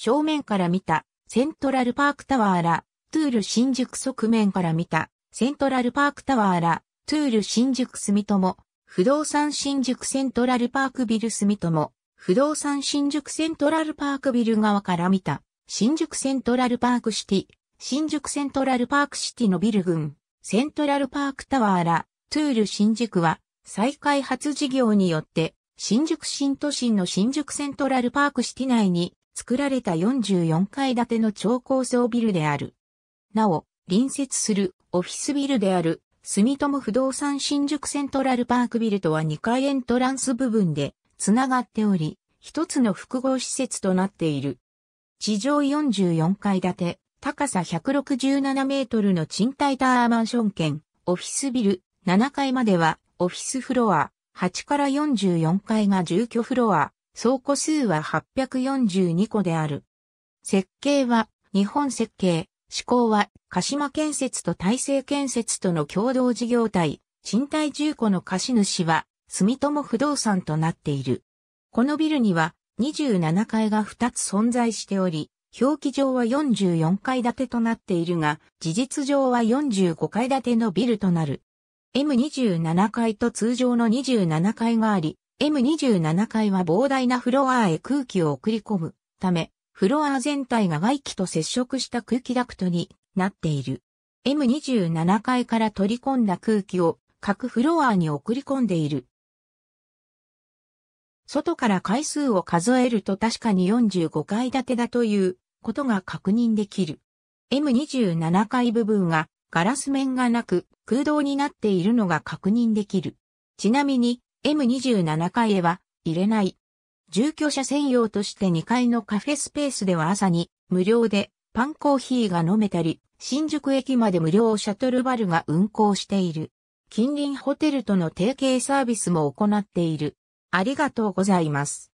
正面から見た、セントラルパークタワーら、トゥール新宿側面から見た、セントラルパークタワーら、トゥール新宿住友、不動産新宿セントラルパークビル住友、不動産新宿セントラルパークビル側から見た、新宿セントラルパークシティ、新宿セントラルパークシティのビル群、セントラルパークタワーら、トゥール新宿は、再開発事業によって、新宿新都心の新宿セントラルパークシティ内に、作られた44階建ての超高層ビルである。なお、隣接するオフィスビルである住友不動産新宿セントラルパークビルとは2階エントランス部分でつながっており、一つの複合施設となっている。地上44階建て、高さ167メートルの賃貸タワーマンション兼オフィスビル7階まではオフィスフロア、8から44階が住居フロア、総個数は842個である。設計は日本設計、施工は鹿島建設と大成建設との共同事業体、賃貸住戸の貸主は住友不動産となっている。このビルには27階が2つ存在しており、表記上は44階建てとなっているが、事実上は45階建てのビルとなる。M27 階と通常の27階があり、M27 階は膨大なフロアへ空気を送り込むため、フロア全体が外気と接触した空気ダクトになっている。M27 階から取り込んだ空気を各フロアに送り込んでいる。外から回数を数えると確かに45階建てだということが確認できる。M27 階部分がガラス面がなく空洞になっているのが確認できる。ちなみに M27 階へは入れない。住居者専用として2階のカフェスペースでは朝に無料でパンコーヒーが飲めたり、新宿駅まで無料シャトルバルが運行している。近隣ホテルとの提携サービスも行っている。ありがとうございます。